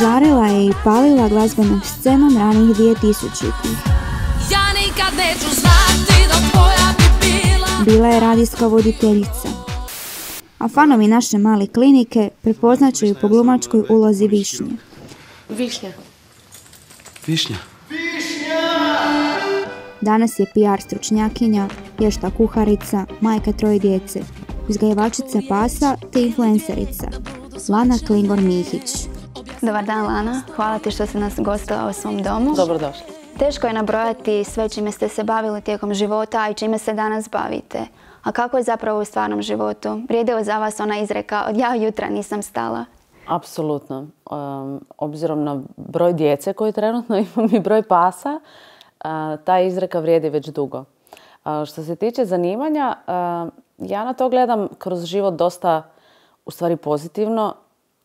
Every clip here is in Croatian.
Žarila je i palila glazbenom scenom ranih 2000-ih. Ja tvoja bila je radijska voditeljica. A fanovi naše male klinike prepoznaću ju po glumačkoj ulozi Višnje. Višnja. Višnja. Danas je PR stručnjakinja, ješta kuharica, majka troje djece, uzgajevačica pasa te influencerica, Lana Klingor-Mihić. Dobar dan Lana, hvala ti što se nas gostila u svom domu. Dobrodošli. Teško je nabrojati sve čime ste se bavili tijekom života i čime se danas bavite. A kako je zapravo u stvarnom životu? li za vas ona izreka od ja jutra nisam stala. Apsolutno. obzirom na broj djece koji trenutno imam i broj pasa, e, ta izreka vrijedi već dugo. što se tiče zanimanja, ja na to gledam kroz život dosta u stvari pozitivno,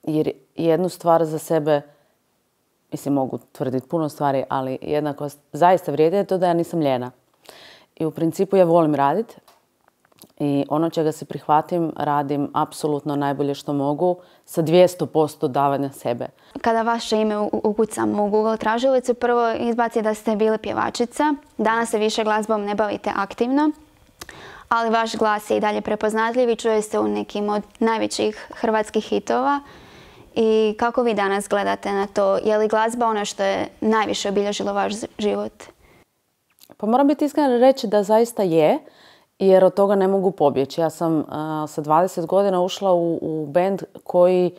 jer jednu stvar za sebe, mislim mogu tvrditi puno stvari, ali jednako zaista vrijedi je to da ja nisam ljena. I u principu ja volim raditi i ono čega se prihvatim radim apsolutno najbolje što mogu sa 200% davanja sebe. Kada vaše ime ukucam u Google tražilicu, prvo izbaci da ste bili pjevačica. Danas se više glazbom ne bavite aktivno ali vaš glas je i dalje prepoznatljiv i čuje se u nekim od najvećih hrvatskih hitova. I kako vi danas gledate na to? Je li glazba ono što je najviše obilježilo vaš život? Pa moram biti iskreno reći da zaista je, jer od toga ne mogu pobjeći. Ja sam sa 20 godina ušla u, u bend koji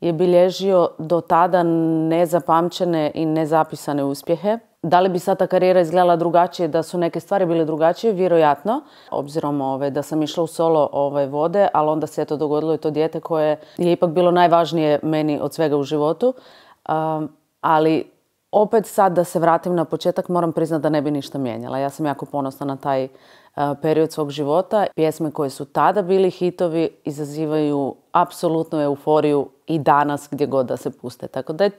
je bilježio do tada nezapamćene i nezapisane uspjehe. Da li bi sada ta karijera izgledala drugačije, da su neke stvari bile drugačije? Vjerojatno, obzirom ove, ovaj, da sam išla u solo ove, ovaj, vode, ali onda se je to dogodilo i to dijete koje je ipak bilo najvažnije meni od svega u životu. Um, ali opet sad da se vratim na početak moram priznati da ne bi ništa mijenjala. Ja sam jako ponosna na taj eh, period svog života. Pjesme koje su tada bili hitovi izazivaju apsolutnu euforiju i danas gdje god da se puste. Tako da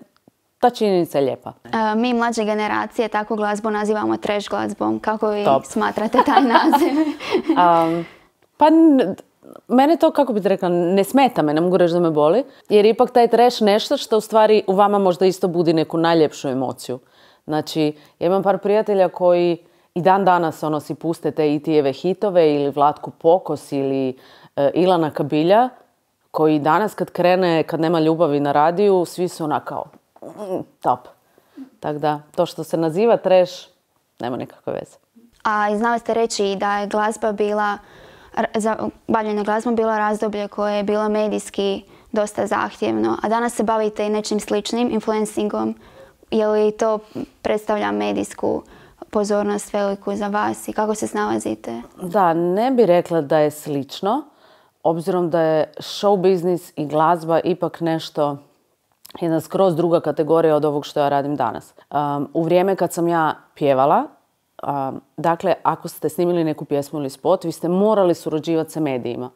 ta činjenica je lijepa. E, mi mlađe generacije takvu glazbu nazivamo treš glazbom. Kako vi smatrate taj naziv? pa mene to, kako bi rekla, ne smeta me, ne mogu reći da me boli. Jer ipak taj treš nešto što u stvari u vama možda isto budi neku najljepšu emociju. Znači, ja imam par prijatelja koji i dan danas ono si puste te Itijeve hitove ili Vlatku Pokos ili e, Ilana Kabilja koji danas kad krene, kad nema ljubavi na radiju, svi su ona kao mm, top. Tako da, to što se naziva treš, nema nikakve veze. A i znali ste reći da je glazba bila, za bavljenje glazbom bila razdoblje koje je bilo medijski dosta zahtjevno, a danas se bavite i nečim sličnim, influencingom. Je li to predstavlja medijsku pozornost veliku za vas i kako se snalazite? Da, ne bi rekla da je slično obzirom da je show biznis i glazba ipak nešto jedna skroz druga kategorija od ovog što ja radim danas. Um, u vrijeme kad sam ja pjevala, um, dakle, ako ste snimili neku pjesmu ili spot, vi ste morali surađivati sa medijima.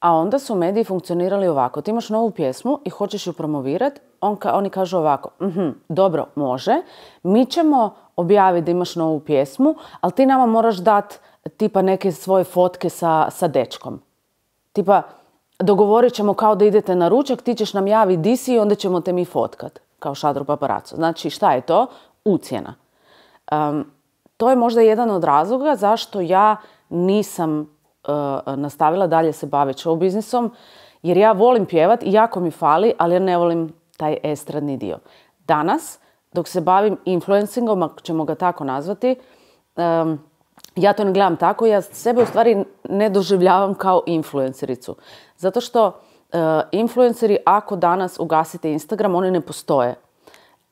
A onda su mediji funkcionirali ovako. Ti imaš novu pjesmu i hoćeš ju promovirati. On ka, oni kažu ovako, mhm, dobro, može. Mi ćemo objaviti da imaš novu pjesmu, ali ti nama moraš dati tipa neke svoje fotke sa, sa dečkom tipa, dogovorit ćemo kao da idete na ručak, ti ćeš nam javi di i onda ćemo te mi fotkat, kao šadru paparacu. Znači, šta je to? Ucijena. to je možda jedan od razloga zašto ja nisam e, nastavila dalje se baviti show biznisom, jer ja volim pjevat i jako mi fali, ali ja ne volim taj estradni dio. Danas, dok se bavim influencingom, ako ćemo ga tako nazvati, ja to ne gledam tako, ja sebe u stvari ne doživljavam kao influencericu. Zato što e, influenceri ako danas ugasite Instagram, oni ne postoje.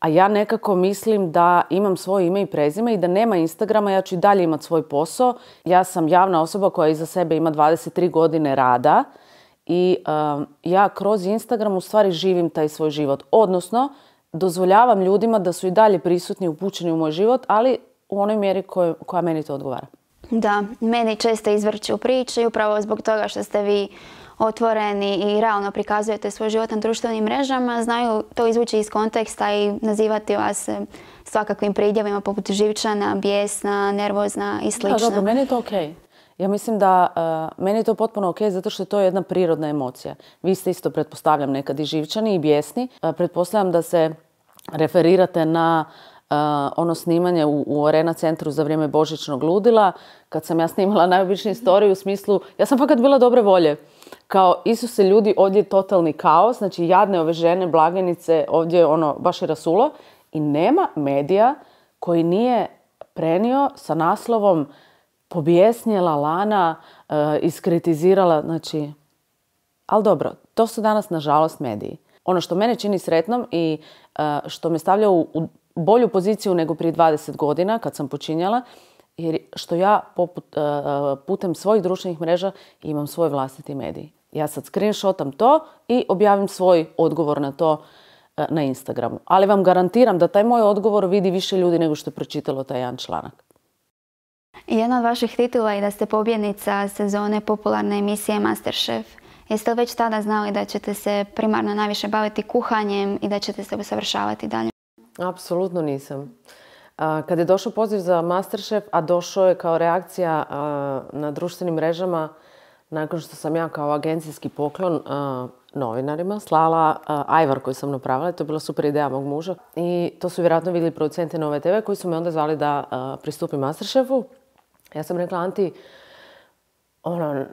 A ja nekako mislim da imam svoje ime i prezime i da nema Instagrama, ja ću i dalje imati svoj posao. Ja sam javna osoba koja iza sebe ima 23 godine rada i e, ja kroz Instagram u stvari živim taj svoj život. Odnosno, dozvoljavam ljudima da su i dalje prisutni upućeni u moj život, ali u onoj mjeri koja meni to odgovara. Da, meni često izvrću priče upravo zbog toga što ste vi otvoreni i realno prikazujete svoj život na društvenim mrežama, znaju to izvući iz konteksta i nazivati vas eh, svakakvim pridjevima poput živčana, bijesna, nervozna i sl. Da, dobro, meni je to okej. Ja mislim da eh, meni je to potpuno ok zato što je to jedna prirodna emocija. Vi ste isto, pretpostavljam, nekad i živčani i bijesni. Eh, pretpostavljam da se referirate na ono snimanje u, Arena centru za vrijeme Božićnog ludila, kad sam ja snimala najobičnije istoriju u smislu, ja sam fakat bila dobre volje. Kao, Isuse ljudi, ovdje je totalni kaos, znači jadne ove žene, blagenice, ovdje je ono, baš je rasulo. I nema medija koji nije prenio sa naslovom pobjesnjela Lana, e, iskritizirala, znači... Ali dobro, to su danas, nažalost, mediji. Ono što mene čini sretnom i e, što me stavlja u bolju poziciju nego prije 20 godina kad sam počinjala, jer što ja poput, e, putem svojih društvenih mreža imam svoj vlastiti medij. Ja sad screenshotam to i objavim svoj odgovor na to e, na Instagramu. Ali vam garantiram da taj moj odgovor vidi više ljudi nego što je pročitalo taj jedan članak. Jedna od vaših titula je da ste pobjednica sezone popularne emisije Masterchef. Jeste li već tada znali da ćete se primarno najviše baviti kuhanjem i da ćete se usavršavati dalje? Apsolutno nisam. Kad je došao poziv za Masterchef, a došao je kao reakcija na društvenim mrežama, nakon što sam ja kao agencijski poklon novinarima slala ajvar koji sam napravila, to je bila super ideja mog muža. I to su vjerojatno vidjeli producente Nove TV koji su me onda zvali da pristupim Masterchefu. Ja sam rekla Anti, ono,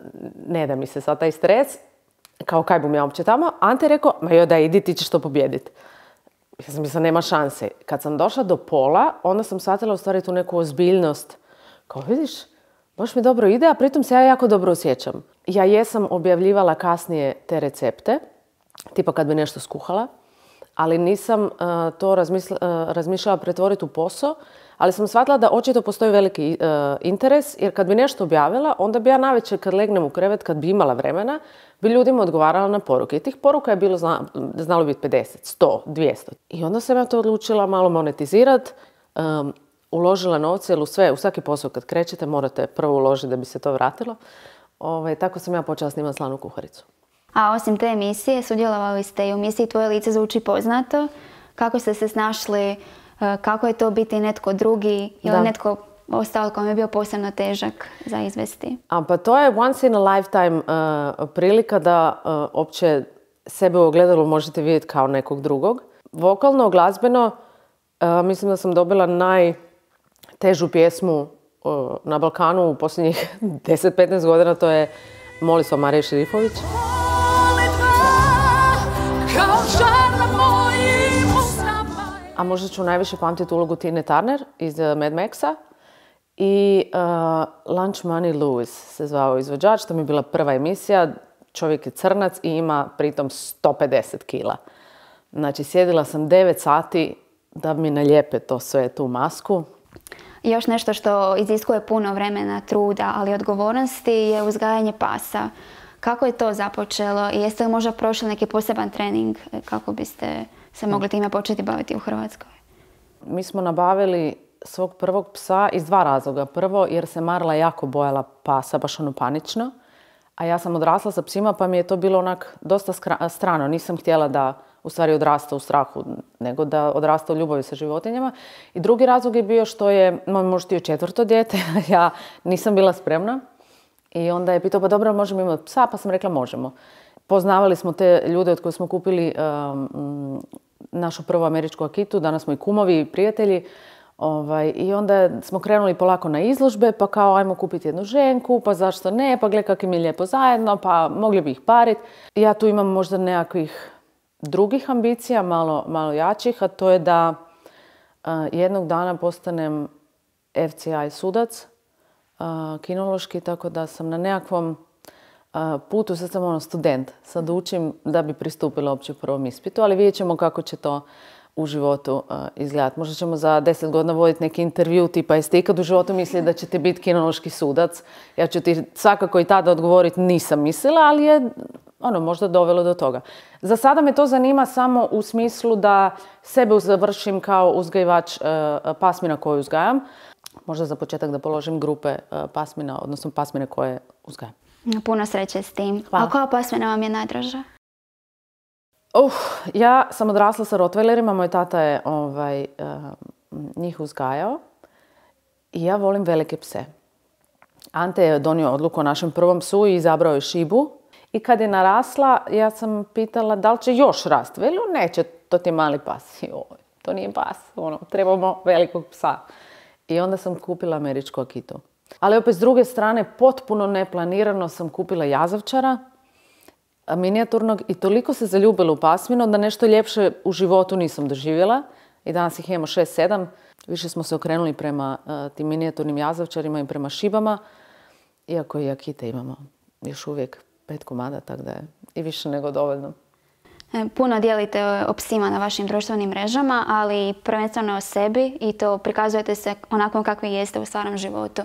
ne da mi se sad taj stres, kao kaj bom ja uopće tamo. Ante je rekao, ma joj da idi, ti ćeš to pobjediti ja sam mislila nema šanse. Kad sam došla do pola, onda sam shvatila u stvari tu neku ozbiljnost. Kao vidiš, baš mi dobro ide, a pritom se ja jako dobro osjećam. Ja jesam objavljivala kasnije te recepte, tipa kad bi nešto skuhala, ali nisam eh, to eh, razmišljala pretvoriti u posao, ali sam shvatila da očito postoji veliki e, interes, jer kad bi nešto objavila, onda bi ja navečer kad legnem u krevet, kad bi imala vremena, bi ljudima odgovarala na poruke. I tih poruka je bilo, znalo biti 50, 100, 200. I onda sam ja to odlučila malo monetizirat, uložila novce, jer u sve, u svaki posao kad krećete morate prvo uložiti da bi se to vratilo. Ove, ovaj, tako sam ja počela snimati slanu kuharicu. A osim te emisije, sudjelovali ste i u emisiji Tvoje lice zvuči poznato. Kako ste se snašli E, kako je to biti netko drugi ili netko ostao kojom je bio posebno težak za izvesti. A pa to je once in a lifetime e, prilika da e, opće sebe u ogledalu možete vidjeti kao nekog drugog. Vokalno, glazbeno, mislim da sam dobila najtežu pjesmu na Balkanu u posljednjih 10-15 godina, to je Moliso Marije Šerifović. možda ću najviše pamtiti ulogu Tine Turner iz eh, Mad Maxa i uh, Lunch Money Lewis se zvao izvođač, to mi je bila prva emisija, čovjek je crnac i ima pritom 150 kila. Znači sjedila sam 9 sati da mi naljepe to sve, tu masku. Još nešto što iziskuje puno vremena, truda, ali odgovornosti je uzgajanje pasa. Kako je to započelo i jeste li možda prošli neki poseban trening eh, kako biste se mogli time početi baviti u Hrvatskoj? Mi smo nabavili svog prvog psa iz dva razloga. Prvo, jer se Marla jako bojala pasa, baš ono panično. A ja sam odrasla sa psima, pa mi je to bilo onak dosta strano. Nisam htjela da u stvari odrasta u strahu, nego da odrasta u ljubavi sa životinjama. I drugi razlog je bio što je moj muž je četvrto djete, ja nisam bila spremna. I onda je pitao, pa dobro, možemo imati psa? Pa sam rekla, možemo. Poznavali smo te ljude od koje smo kupili eh, našu prvu američku akitu, danas smo i kumovi i prijatelji. Ovaj, I onda smo krenuli polako na izložbe, pa kao ajmo kupiti jednu ženku, pa zašto ne, pa gle kak im je lijepo zajedno, pa mogli bi ih pariti. Ja tu imam možda nekakvih drugih ambicija, malo, jačih, a to je da eh, jednog dana postanem FCI sudac, eh, kinološki, tako da sam na nekakvom putu, sad sam ono student, sad učim da bi pristupila uopće prvom ispitu, ali vidjet ćemo kako će to u životu izgledati. Možda ćemo za deset godina voditi neki intervju tipa jeste ikad u životu mislili da ćete biti kinološki sudac. Ja ću ti svakako i tada odgovoriti nisam mislila, ali je ono možda dovelo do toga. Za sada me to zanima samo u smislu da sebe završim kao uzgajivač e, pasmina koju uzgajam. Možda za početak da položim grupe e, pasmina, odnosno pasmine koje uzgajam. Puno sreće s tim. A koja pasmina vam je najdraža? Uh, ja sam odrasla sa Rottweilerima, moj tata je ovaj, njih uzgajao i ja volim velike pse. Ante je donio odluku o našem prvom psu i izabrao je šibu. I kad je narasla, ja sam pitala da li će još rast. velju, neće, to ti mali pas. to nije pas, ono, trebamo velikog psa. I onda sam kupila američku akitu. Ali opet s druge strane, potpuno neplanirano sam kupila jazavčara, minijaturnog i toliko se zaljubila u pasminu da nešto ljepše u životu nisam doživjela i danas ih imamo 6-7. Više smo se okrenuli prema eh, tim minijaturnim jazavčarima i prema šibama, iako i akite imamo još uvijek pet komada, tako da je i više nego dovoljno. E, puno dijelite eh, o psima na vašim društvenim mrežama, ali prvenstveno o sebi i to prikazujete se onako kakvi jeste u stvarnom životu.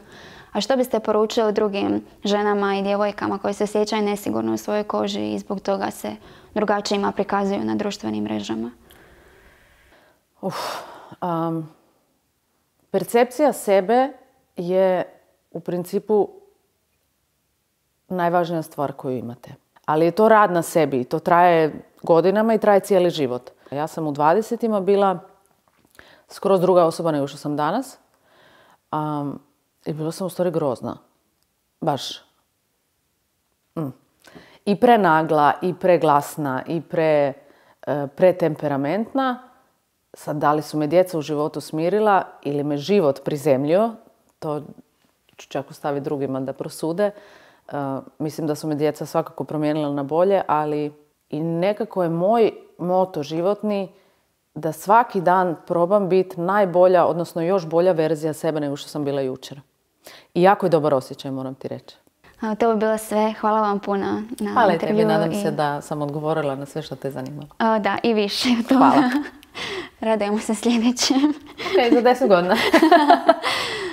A što biste poručili drugim ženama i djevojkama koje se osjećaju nesigurno u svojoj koži i zbog toga se drugačijima prikazuju na društvenim mrežama? Uf, percepcija sebe je u principu najvažnija stvar koju imate. Ali je to rad na sebi. To traje godinama i traje cijeli život. Ja sam u 20 bila skroz druga osoba nego što sam danas. I bila sam u stvari grozna. Baš. Mm. I prenagla, i preglasna, i pre, e, pretemperamentna. Sad, da li su me djeca u životu smirila ili me život prizemljio, to ću čak ostaviti drugima da prosude. E, mislim da su me djeca svakako promijenila na bolje, ali i nekako je moj moto životni da svaki dan probam biti najbolja, odnosno još bolja verzija sebe nego što sam bila jučer. I jako je dobar osjećaj, moram ti reći. A, to bi bilo sve. Hvala vam puno na Hvala intervju. Hvala nadam se da sam odgovorila na sve što te zanima. O da, i više. Hvala. Radujemo se sljedećem. Ok, za deset godina.